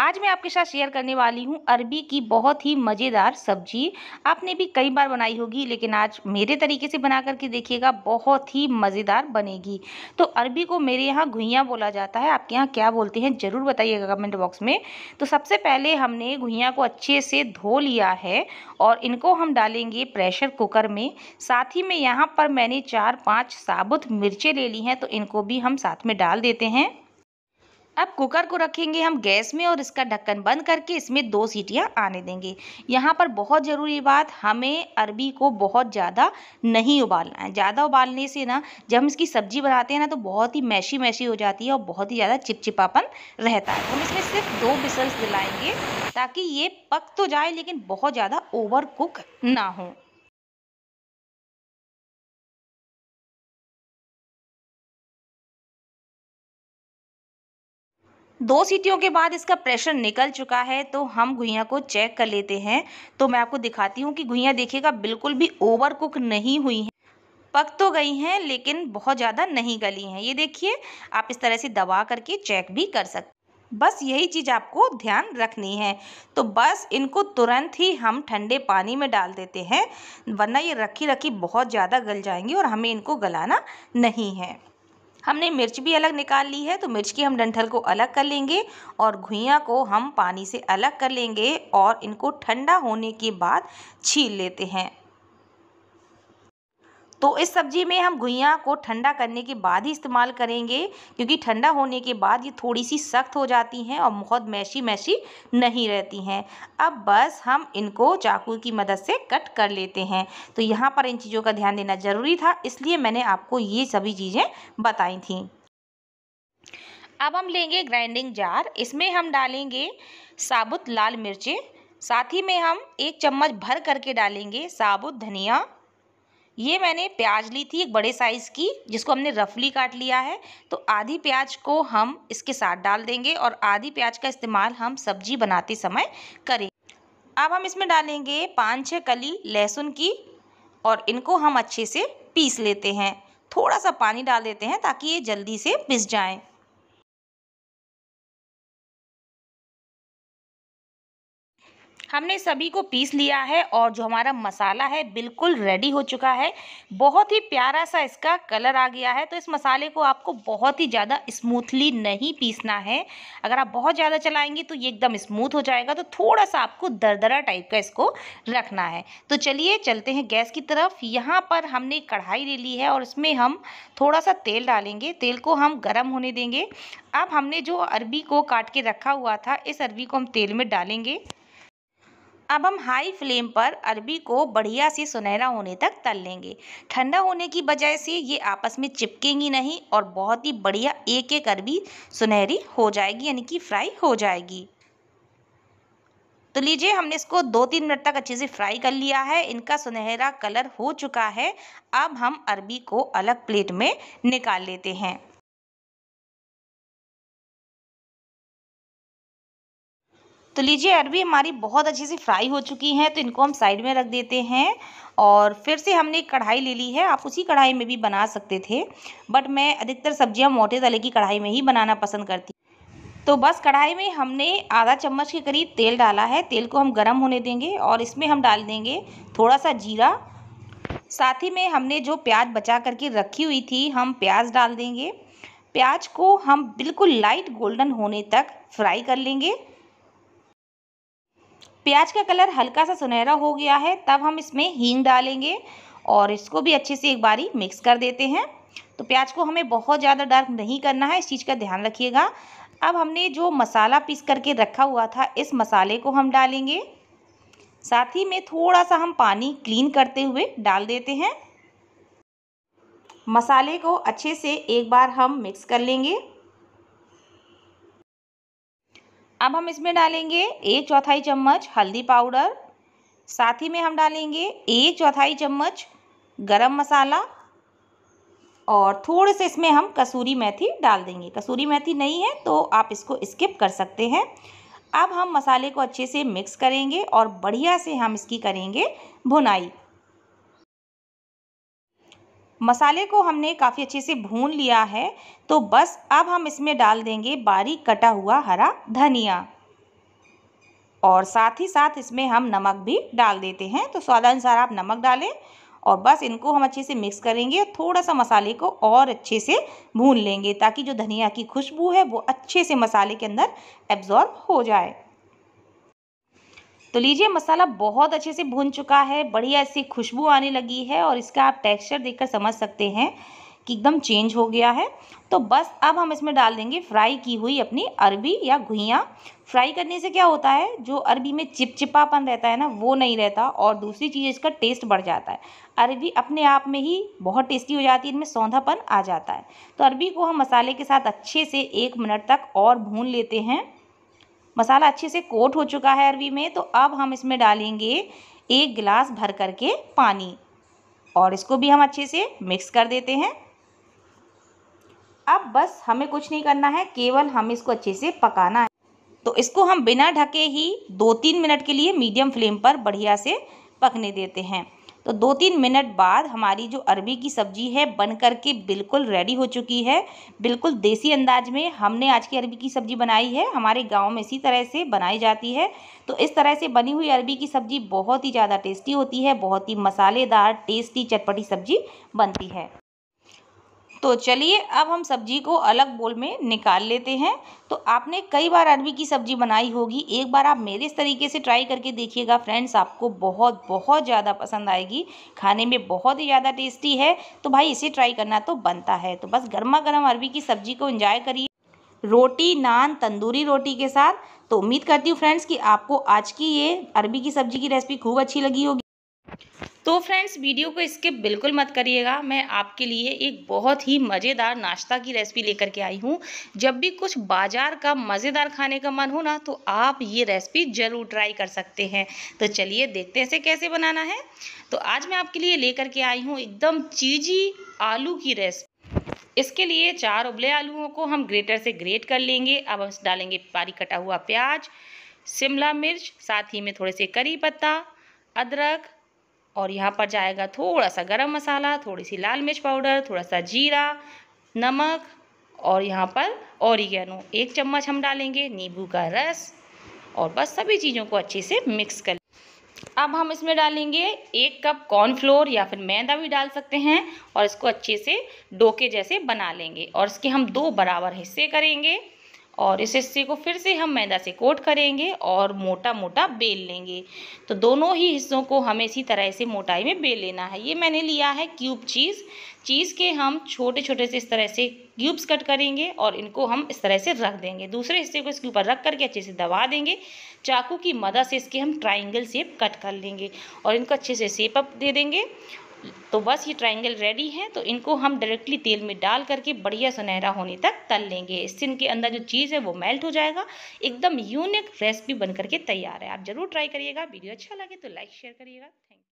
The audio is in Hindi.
आज मैं आपके साथ शेयर करने वाली हूँ अरबी की बहुत ही मज़ेदार सब्जी आपने भी कई बार बनाई होगी लेकिन आज मेरे तरीके से बना करके देखिएगा बहुत ही मज़ेदार बनेगी तो अरबी को मेरे यहाँ घुइयाँ बोला जाता है आपके यहाँ क्या बोलते हैं ज़रूर बताइएगा कमेंट बॉक्स में तो सबसे पहले हमने घुइयाँ को अच्छे से धो लिया है और इनको हम डालेंगे प्रेशर कुकर में साथ ही में यहाँ पर मैंने चार पाँच साबुत मिर्चें ले ली हैं तो इनको भी हम साथ में डाल देते हैं अब कुकर को रखेंगे हम गैस में और इसका ढक्कन बंद करके इसमें दो सीटियाँ आने देंगे यहाँ पर बहुत ज़रूरी बात हमें अरबी को बहुत ज़्यादा नहीं उबालना है ज़्यादा उबालने से ना जब हम इसकी सब्ज़ी बनाते हैं ना तो बहुत ही मैशी मैशी हो जाती है और बहुत ही ज़्यादा चिपचिपापन रहता है हम इसमें सिर्फ दो बिसल्स दिलाएँगे ताकि ये पक तो जाए लेकिन बहुत ज़्यादा ओवर कुक ना हो दो सीटियों के बाद इसका प्रेशर निकल चुका है तो हम घुइया को चेक कर लेते हैं तो मैं आपको दिखाती हूँ कि घुइया देखिएगा बिल्कुल भी ओवर कुक नहीं हुई हैं पक तो गई हैं लेकिन बहुत ज़्यादा नहीं गली हैं ये देखिए आप इस तरह से दबा करके चेक भी कर सकते बस यही चीज़ आपको ध्यान रखनी है तो बस इनको तुरंत ही हम ठंडे पानी में डाल देते हैं वरना ये रखी रखी बहुत ज़्यादा गल जाएंगी और हमें इनको गलाना नहीं है हमने मिर्च भी अलग निकाल ली है तो मिर्च की हम डंठल को अलग कर लेंगे और घुइयाँ को हम पानी से अलग कर लेंगे और इनको ठंडा होने के बाद छील लेते हैं तो इस सब्जी में हम गुइयाँ को ठंडा करने के बाद ही इस्तेमाल करेंगे क्योंकि ठंडा होने के बाद ये थोड़ी सी सख्त हो जाती हैं और बहुत मैशी मैशी नहीं रहती हैं अब बस हम इनको चाकू की मदद से कट कर लेते हैं तो यहाँ पर इन चीज़ों का ध्यान देना ज़रूरी था इसलिए मैंने आपको ये सभी चीज़ें बताई थी अब हम लेंगे ग्राइंडिंग जार इसमें हम डालेंगे साबुत लाल मिर्चें साथ ही में हम एक चम्मच भर करके डालेंगे साबुत धनिया ये मैंने प्याज ली थी एक बड़े साइज़ की जिसको हमने रफली काट लिया है तो आधी प्याज को हम इसके साथ डाल देंगे और आधी प्याज का इस्तेमाल हम सब्जी बनाते समय करें अब हम इसमें डालेंगे पाँच छः कली लहसुन की और इनको हम अच्छे से पीस लेते हैं थोड़ा सा पानी डाल देते हैं ताकि ये जल्दी से पिस जाएँ हमने सभी को पीस लिया है और जो हमारा मसाला है बिल्कुल रेडी हो चुका है बहुत ही प्यारा सा इसका कलर आ गया है तो इस मसाले को आपको बहुत ही ज़्यादा स्मूथली नहीं पीसना है अगर आप बहुत ज़्यादा चलाएंगे तो ये एकदम स्मूथ हो जाएगा तो थोड़ा सा आपको दरदरा टाइप का इसको रखना है तो चलिए चलते हैं गैस की तरफ यहाँ पर हमने कढ़ाई ले ली है और इसमें हम थोड़ा सा तेल डालेंगे तेल को हम गर्म होने देंगे अब हमने जो अरबी को काट के रखा हुआ था इस अरबी को हम तेल में डालेंगे अब हम हाई फ्लेम पर अरबी को बढ़िया से सुनहरा होने तक तल लेंगे ठंडा होने की वजह से ये आपस में चिपकेंगी नहीं और बहुत ही बढ़िया एक एक अरबी सुनहरी हो जाएगी यानी कि फ्राई हो जाएगी तो लीजिए हमने इसको दो तीन मिनट तक अच्छे से फ्राई कर लिया है इनका सुनहरा कलर हो चुका है अब हम अरबी को अलग प्लेट में निकाल लेते हैं तो लीजिए अरबी हमारी बहुत अच्छे से फ्राई हो चुकी हैं तो इनको हम साइड में रख देते हैं और फिर से हमने एक कढ़ाई ले ली है आप उसी कढ़ाई में भी बना सकते थे बट मैं अधिकतर सब्जियां मोटे तले की कढ़ाई में ही बनाना पसंद करती तो बस कढ़ाई में हमने आधा चम्मच के करीब तेल डाला है तेल को हम गर्म होने देंगे और इसमें हम डाल देंगे थोड़ा सा जीरा साथ ही में हमने जो प्याज बचा करके रखी हुई थी हम प्याज डाल देंगे प्याज को हम बिल्कुल लाइट गोल्डन होने तक फ्राई कर लेंगे प्याज का कलर हल्का सा सुनहरा हो गया है तब हम इसमें हींग डालेंगे और इसको भी अच्छे से एक बारी मिक्स कर देते हैं तो प्याज को हमें बहुत ज़्यादा डार्क नहीं करना है इस चीज़ का ध्यान रखिएगा अब हमने जो मसाला पीस करके रखा हुआ था इस मसाले को हम डालेंगे साथ ही में थोड़ा सा हम पानी क्लीन करते हुए डाल देते हैं मसाले को अच्छे से एक बार हम मिक्स कर लेंगे अब हम इसमें डालेंगे एक चौथाई चम्मच हल्दी पाउडर साथ ही में हम डालेंगे एक चौथाई चम्मच गरम मसाला और थोड़े से इसमें हम कसूरी मेथी डाल देंगे कसूरी मेथी नहीं है तो आप इसको स्किप कर सकते हैं अब हम मसाले को अच्छे से मिक्स करेंगे और बढ़िया से हम इसकी करेंगे भुनाई मसाले को हमने काफ़ी अच्छे से भून लिया है तो बस अब हम इसमें डाल देंगे बारीक कटा हुआ हरा धनिया और साथ ही साथ इसमें हम नमक भी डाल देते हैं तो स्वादानुसार आप नमक डालें और बस इनको हम अच्छे से मिक्स करेंगे और थोड़ा सा मसाले को और अच्छे से भून लेंगे ताकि जो धनिया की खुशबू है वो अच्छे से मसाले के अंदर एब्जॉर्ब हो जाए तो लीजिए मसाला बहुत अच्छे से भून चुका है बढ़िया ऐसी खुशबू आने लगी है और इसका आप टेक्सचर देखकर समझ सकते हैं कि एकदम चेंज हो गया है तो बस अब हम इसमें डाल देंगे फ्राई की हुई अपनी अरबी या घुइया फ्राई करने से क्या होता है जो अरबी में चिपचिपापन रहता है ना वो नहीं रहता और दूसरी चीज़ इसका टेस्ट बढ़ जाता है अरबी अपने आप में ही बहुत टेस्टी हो जाती है इनमें सौंधापन आ जाता है तो अरबी को हम मसाले के साथ अच्छे से एक मिनट तक और भून लेते हैं मसाला अच्छे से कोट हो चुका है अरवी में तो अब हम इसमें डालेंगे एक गिलास भर करके पानी और इसको भी हम अच्छे से मिक्स कर देते हैं अब बस हमें कुछ नहीं करना है केवल हम इसको अच्छे से पकाना है तो इसको हम बिना ढके ही दो तीन मिनट के लिए मीडियम फ्लेम पर बढ़िया से पकने देते हैं तो दो तीन मिनट बाद हमारी जो अरबी की सब्जी है बन करके बिल्कुल रेडी हो चुकी है बिल्कुल देसी अंदाज में हमने आज की अरबी की सब्जी बनाई है हमारे गाँव में इसी तरह से बनाई जाती है तो इस तरह से बनी हुई अरबी की सब्जी बहुत ही ज़्यादा टेस्टी होती है बहुत ही मसालेदार टेस्टी चटपटी सब्जी बनती है तो चलिए अब हम सब्जी को अलग बोल में निकाल लेते हैं तो आपने कई बार अरबी की सब्जी बनाई होगी एक बार आप मेरे इस तरीके से ट्राई करके देखिएगा फ्रेंड्स आपको बहुत बहुत ज़्यादा पसंद आएगी खाने में बहुत ही ज़्यादा टेस्टी है तो भाई इसे ट्राई करना तो बनता है तो बस गर्मा गर्म अरबी की सब्जी को इंजॉय करिए रोटी नान तंदूरी रोटी के साथ तो उम्मीद करती हूँ फ्रेंड्स कि आपको आज की ये अरबी की सब्जी की रेसिपी खूब अच्छी लगी होगी तो फ्रेंड्स वीडियो को स्किप बिल्कुल मत करिएगा मैं आपके लिए एक बहुत ही मज़ेदार नाश्ता की रेसिपी लेकर के आई हूँ जब भी कुछ बाजार का मज़ेदार खाने का मन हो ना तो आप ये रेसिपी ज़रूर ट्राई कर सकते हैं तो चलिए देखते हैं इसे कैसे बनाना है तो आज मैं आपके लिए लेकर के आई हूँ एकदम चीजी आलू की रेसिपी इसके लिए चार उबले आलूओं को हम ग्रेटर से ग्रेट कर लेंगे अब हम डालेंगे पारी कटा हुआ प्याज शिमला मिर्च साथ ही में थोड़े से करी पत्ता अदरक और यहाँ पर जाएगा थोड़ा सा गरम मसाला थोड़ी सी लाल मिर्च पाउडर थोड़ा सा जीरा नमक और यहाँ पर औरिगेनो एक चम्मच हम डालेंगे नींबू का रस और बस सभी चीज़ों को अच्छे से मिक्स कर अब हम इसमें डालेंगे एक कप कॉर्नफ्लोर या फिर मैदा भी डाल सकते हैं और इसको अच्छे से डोके जैसे बना लेंगे और इसके हम दो बराबर हिस्से करेंगे और इस हिस्से को फिर से हम मैदा से कोट करेंगे और मोटा मोटा बेल लेंगे तो दोनों ही हिस्सों को हमें इसी तरह से मोटाई में बेल लेना है ये मैंने लिया है क्यूब चीज़ चीज़ के हम छोटे छोटे से इस तरह से क्यूब्स कट करेंगे और इनको हम इस तरह से रख देंगे दूसरे हिस्से को इसके ऊपर रख करके अच्छे से दबा देंगे चाकू की मदद से इसके हम ट्राइंगल शेप कट कर लेंगे और इनको अच्छे से शेप अप दे देंगे तो बस ये ट्राइंगल रेडी है तो इनको हम डायरेक्टली तेल में डाल करके बढ़िया सुनहरा होने तक तल लेंगे इससे इनके अंदर जो चीज़ है वो मेल्ट हो जाएगा एकदम यूनिक रेसिपी बन करके तैयार है आप ज़रूर ट्राई करिएगा वीडियो अच्छा लगे तो लाइक शेयर करिएगा थैंक